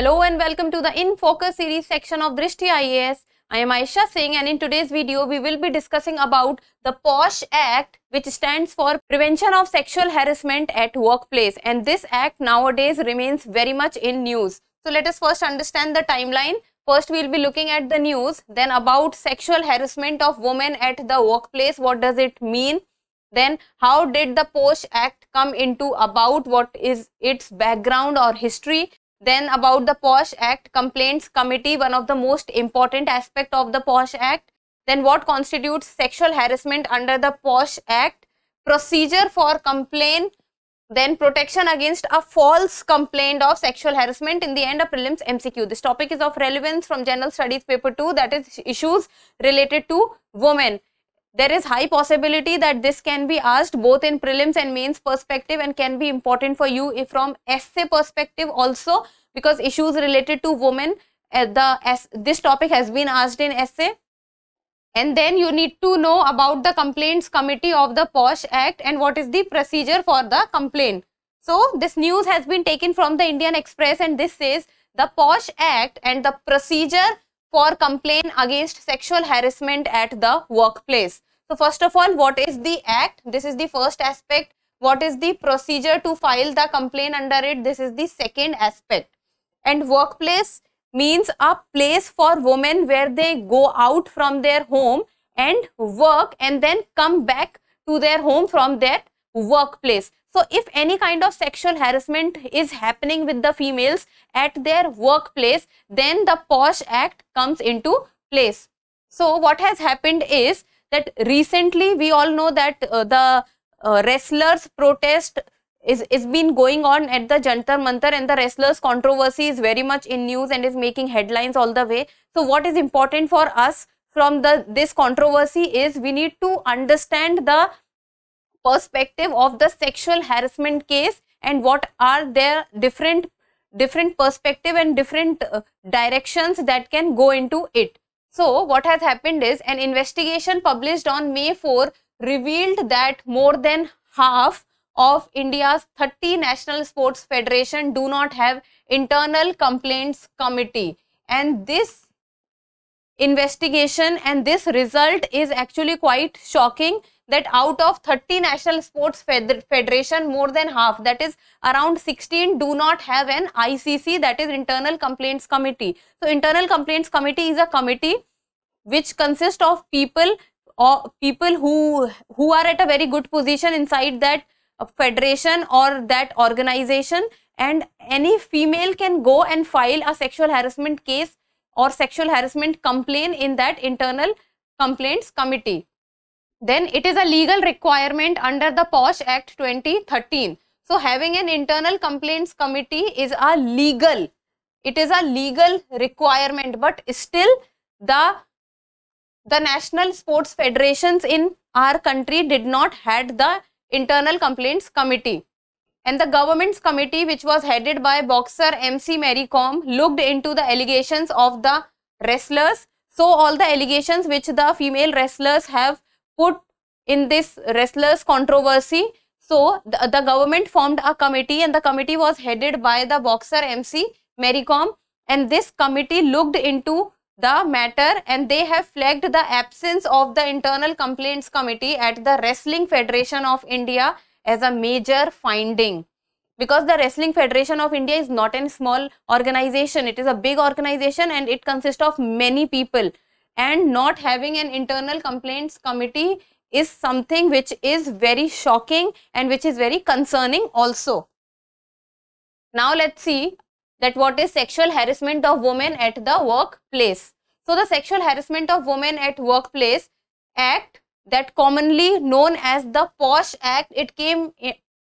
Hello and welcome to the In Focus series section of Drishti IAS. I am Aisha Singh and in today's video we will be discussing about the POSH Act which stands for Prevention of Sexual Harassment at Workplace and this act nowadays remains very much in news. So let us first understand the timeline. First we will be looking at the news then about sexual harassment of women at the workplace what does it mean then how did the posh act come into about what is its background or history then about the POSH Act, Complaints Committee, one of the most important aspect of the POSH Act. Then what constitutes sexual harassment under the POSH Act? Procedure for complaint. Then protection against a false complaint of sexual harassment in the end of prelims MCQ. This topic is of relevance from General Studies Paper 2 that is issues related to women there is high possibility that this can be asked both in prelims and mains perspective and can be important for you if from essay perspective also because issues related to women uh, the as this topic has been asked in essay and then you need to know about the complaints committee of the posh act and what is the procedure for the complaint so this news has been taken from the indian express and this says the posh act and the procedure for complaint against sexual harassment at the workplace. So first of all, what is the act? This is the first aspect. What is the procedure to file the complaint under it? This is the second aspect. And workplace means a place for women where they go out from their home and work and then come back to their home from that workplace. So if any kind of sexual harassment is happening with the females at their workplace, then the POSH Act comes into place. So what has happened is that recently we all know that uh, the uh, wrestlers protest is, is been going on at the Jantar Mantar and the wrestlers controversy is very much in news and is making headlines all the way. So what is important for us from the this controversy is we need to understand the perspective of the sexual harassment case and what are their different different perspective and different uh, directions that can go into it. So, what has happened is an investigation published on May 4 revealed that more than half of India's 30 national sports federation do not have internal complaints committee and this investigation and this result is actually quite shocking that out of 30 national sports federation, more than half, that is around 16, do not have an ICC, that is Internal Complaints Committee. So, Internal Complaints Committee is a committee which consists of people or people who who are at a very good position inside that federation or that organization and any female can go and file a sexual harassment case or sexual harassment complaint in that internal complaints committee then it is a legal requirement under the POSH Act 2013. So having an internal complaints committee is a legal, it is a legal requirement, but still the, the national sports federations in our country did not had the internal complaints committee. And the government's committee, which was headed by boxer MC Maricom looked into the allegations of the wrestlers. So all the allegations which the female wrestlers have put in this wrestlers controversy. So the, the government formed a committee and the committee was headed by the boxer MC Mericom and this committee looked into the matter and they have flagged the absence of the internal complaints committee at the Wrestling Federation of India as a major finding because the Wrestling Federation of India is not a small organization, it is a big organization and it consists of many people and not having an internal complaints committee is something which is very shocking and which is very concerning also. Now let's see that what is sexual harassment of women at the workplace. So the Sexual Harassment of Women at Workplace Act that commonly known as the POSH Act, it came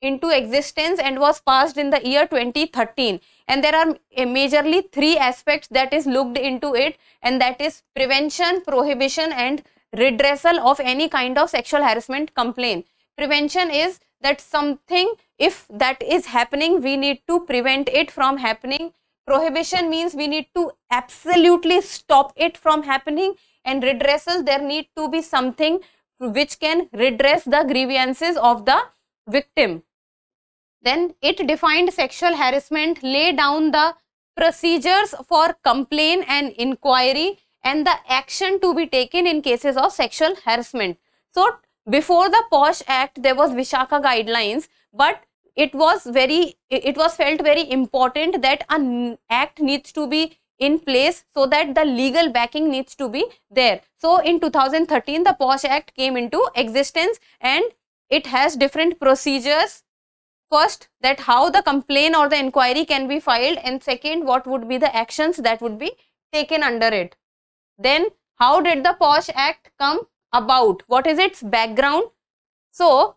into existence and was passed in the year 2013 and there are eh, majorly three aspects that is looked into it and that is prevention prohibition and redressal of any kind of sexual harassment complaint prevention is that something if that is happening we need to prevent it from happening prohibition means we need to absolutely stop it from happening and redressal there need to be something which can redress the grievances of the victim then it defined sexual harassment, lay down the procedures for complaint and inquiry and the action to be taken in cases of sexual harassment. So before the POSH Act, there was Vishaka guidelines, but it was very, it was felt very important that an act needs to be in place so that the legal backing needs to be there. So in 2013, the POSH Act came into existence and it has different procedures First, that how the complaint or the inquiry can be filed and second, what would be the actions that would be taken under it. Then, how did the POSH Act come about? What is its background? So,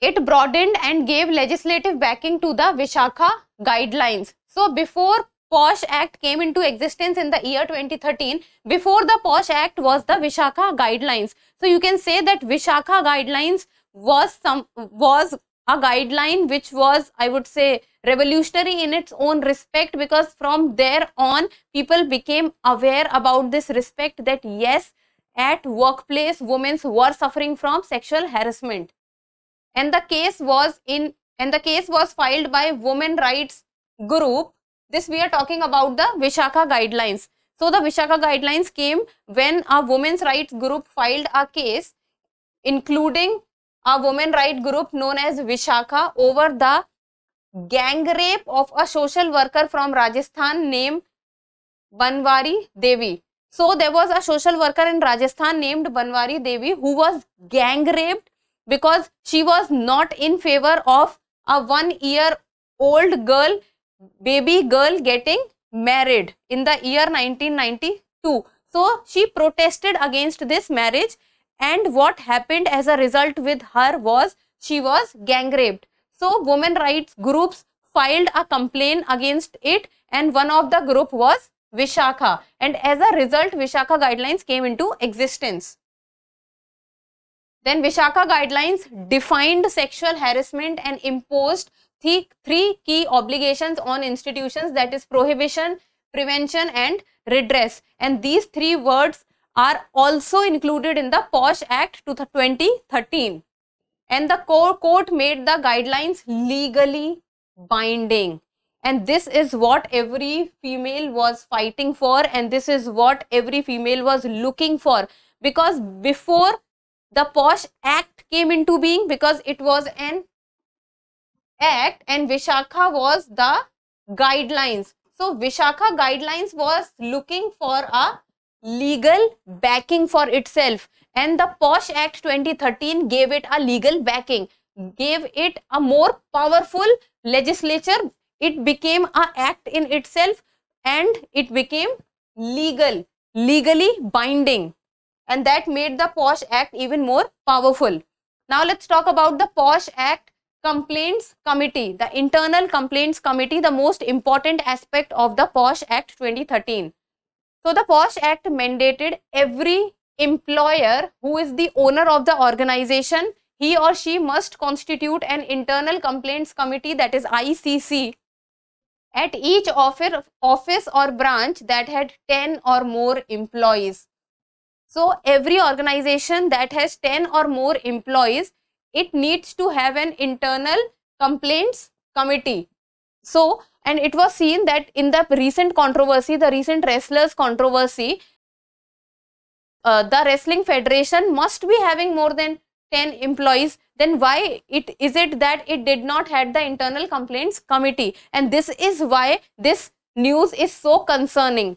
it broadened and gave legislative backing to the Vishakha guidelines. So, before POSH Act came into existence in the year 2013. Before the POSH Act was the Vishakha guidelines. So you can say that Vishakha guidelines was some was a guideline which was, I would say, revolutionary in its own respect because from there on, people became aware about this respect that yes, at workplace, women were suffering from sexual harassment. And the case was in and the case was filed by women rights group. This we are talking about the Vishaka guidelines. So the Vishaka guidelines came when a women's rights group filed a case including a women right group known as Vishakha over the gang rape of a social worker from Rajasthan named Banwari Devi. So there was a social worker in Rajasthan named Banwari Devi who was gang raped because she was not in favor of a one year old girl, baby girl getting married in the year 1992. So she protested against this marriage and what happened as a result with her was she was gang raped. So women rights groups filed a complaint against it and one of the group was Vishakha and as a result Vishakha guidelines came into existence. Then Vishakha guidelines defined sexual harassment and imposed three key obligations on institutions that is prohibition, prevention and redress and these three words are also included in the POSH Act 2013 and the court made the guidelines legally binding and this is what every female was fighting for and this is what every female was looking for because before the posh act came into being because it was an act and vishakha was the guidelines so vishakha guidelines was looking for a legal backing for itself and the Posh Act 2013 gave it a legal backing, gave it a more powerful legislature. It became a act in itself and it became legal, legally binding and that made the Posh Act even more powerful. Now let's talk about the Posh Act Complaints Committee, the Internal Complaints Committee, the most important aspect of the Posh Act 2013. So the POSH Act mandated every employer who is the owner of the organization, he or she must constitute an internal complaints committee that is ICC at each office or branch that had 10 or more employees. So every organization that has 10 or more employees, it needs to have an internal complaints committee so, and it was seen that in the recent controversy, the recent wrestlers controversy, uh, the wrestling federation must be having more than 10 employees then why it is it that it did not had the internal complaints committee and this is why this news is so concerning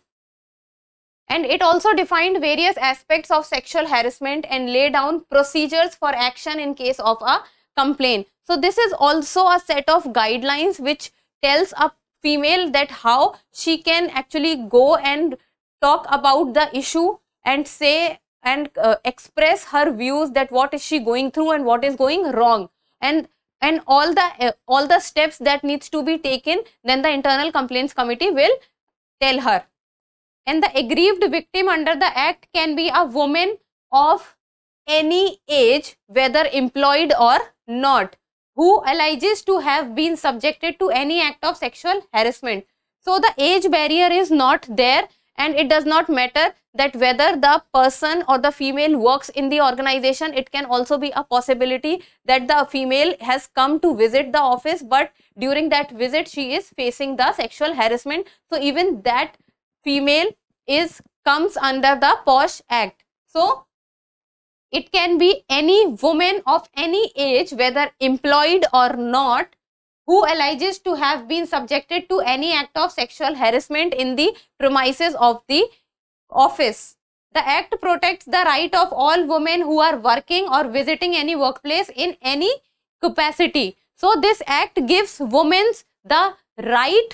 and it also defined various aspects of sexual harassment and lay down procedures for action in case of a complaint so this is also a set of guidelines which tells a female that how she can actually go and talk about the issue and say and uh, express her views that what is she going through and what is going wrong and and all the uh, all the steps that needs to be taken then the internal complaints committee will tell her and the aggrieved victim under the act can be a woman of any age whether employed or not who alleges to have been subjected to any act of sexual harassment. So, the age barrier is not there and it does not matter that whether the person or the female works in the organization, it can also be a possibility that the female has come to visit the office but during that visit she is facing the sexual harassment. So, even that female is comes under the POSH Act. So, it can be any woman of any age, whether employed or not, who alleges to have been subjected to any act of sexual harassment in the premises of the office. The act protects the right of all women who are working or visiting any workplace in any capacity. So, this act gives women the right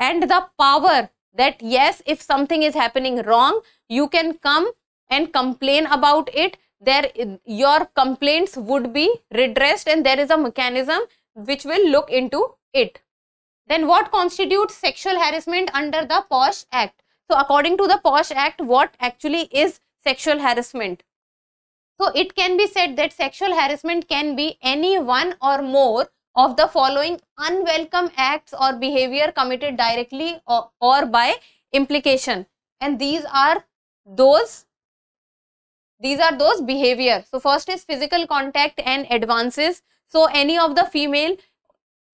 and the power that yes, if something is happening wrong, you can come and complain about it, there your complaints would be redressed and there is a mechanism which will look into it. Then what constitutes sexual harassment under the POSH Act? So according to the POSH Act, what actually is sexual harassment? So it can be said that sexual harassment can be any one or more of the following unwelcome acts or behavior committed directly or, or by implication. And these are those these are those behavior. So first is physical contact and advances. So any of the female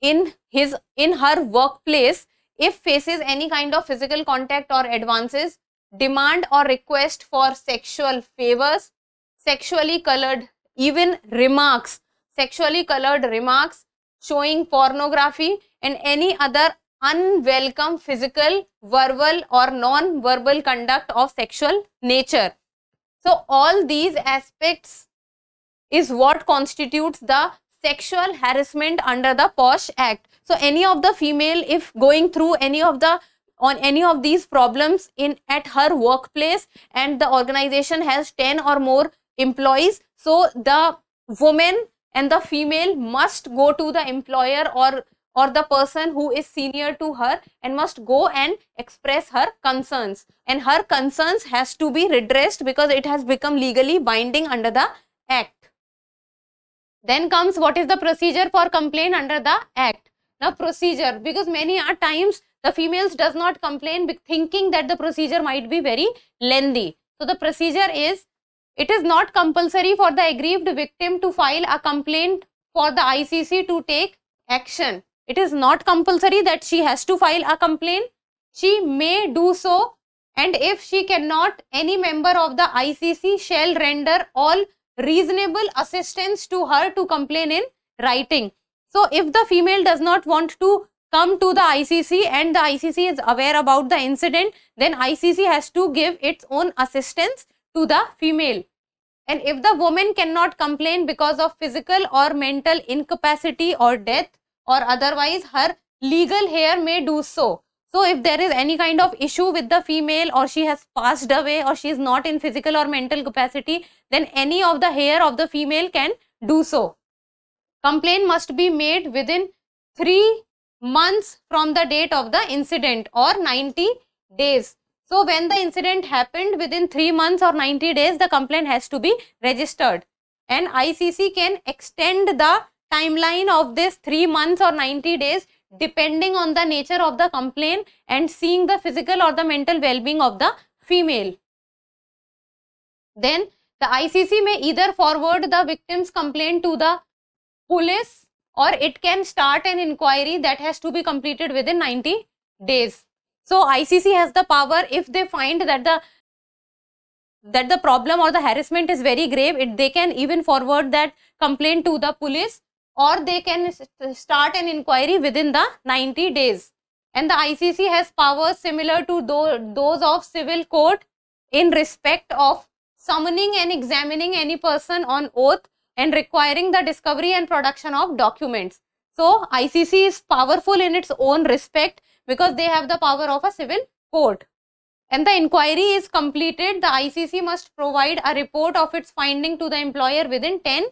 in his in her workplace if faces any kind of physical contact or advances demand or request for sexual favors sexually colored even remarks sexually colored remarks showing pornography and any other unwelcome physical verbal or non verbal conduct of sexual nature so, all these aspects is what constitutes the sexual harassment under the POSH Act. So, any of the female if going through any of the on any of these problems in at her workplace and the organization has 10 or more employees. So, the woman and the female must go to the employer or or the person who is senior to her and must go and express her concerns and her concerns has to be redressed because it has become legally binding under the act then comes what is the procedure for complaint under the act now procedure because many are times the females does not complain thinking that the procedure might be very lengthy so the procedure is it is not compulsory for the aggrieved victim to file a complaint for the icc to take action it is not compulsory that she has to file a complaint. She may do so and if she cannot, any member of the ICC shall render all reasonable assistance to her to complain in writing. So, if the female does not want to come to the ICC and the ICC is aware about the incident, then ICC has to give its own assistance to the female. And if the woman cannot complain because of physical or mental incapacity or death, or otherwise her legal heir may do so. So if there is any kind of issue with the female or she has passed away or she is not in physical or mental capacity, then any of the heir of the female can do so. Complaint must be made within 3 months from the date of the incident or 90 days. So when the incident happened within 3 months or 90 days, the complaint has to be registered. And ICC can extend the timeline of this 3 months or 90 days depending on the nature of the complaint and seeing the physical or the mental well-being of the female. Then the ICC may either forward the victim's complaint to the police or it can start an inquiry that has to be completed within 90 days. So ICC has the power if they find that the that the problem or the harassment is very grave, it, they can even forward that complaint to the police or they can start an inquiry within the 90 days. And the ICC has powers similar to those of civil court in respect of summoning and examining any person on oath and requiring the discovery and production of documents. So, ICC is powerful in its own respect because they have the power of a civil court. And the inquiry is completed, the ICC must provide a report of its finding to the employer within 10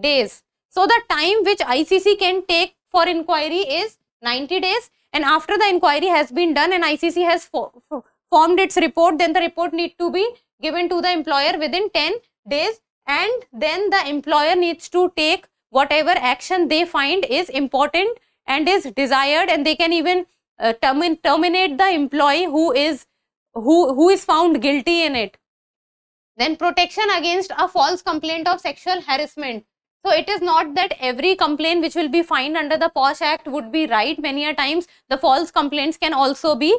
days. So the time which ICC can take for inquiry is 90 days and after the inquiry has been done and ICC has formed its report, then the report need to be given to the employer within 10 days and then the employer needs to take whatever action they find is important and is desired and they can even uh, terminate the employee who is who who is found guilty in it then protection against a false complaint of sexual harassment so it is not that every complaint which will be fined under the POSH Act would be right. Many a times the false complaints can also be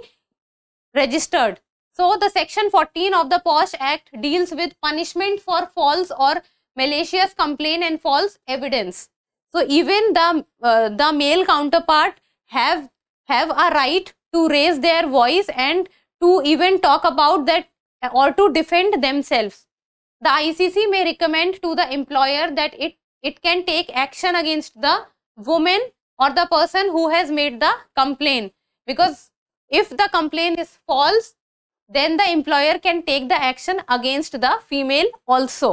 registered. So the section 14 of the POSH Act deals with punishment for false or malicious complaint and false evidence. So even the, uh, the male counterpart have, have a right to raise their voice and to even talk about that or to defend themselves. The ICC may recommend to the employer that it it can take action against the woman or the person who has made the complaint because if the complaint is false then the employer can take the action against the female also.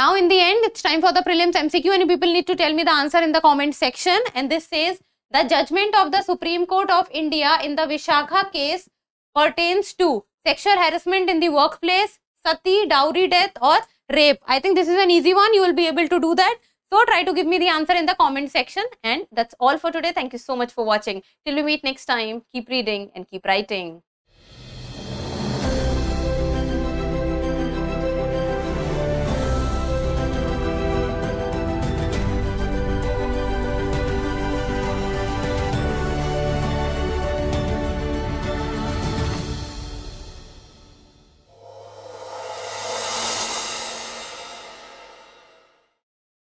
Now in the end it's time for the prelims MCQ and people need to tell me the answer in the comment section and this says the judgment of the Supreme Court of India in the Vishakha case pertains to sexual harassment in the workplace, sati, dowry death or rape? I think this is an easy one. You will be able to do that. So try to give me the answer in the comment section. And that's all for today. Thank you so much for watching. Till we meet next time, keep reading and keep writing.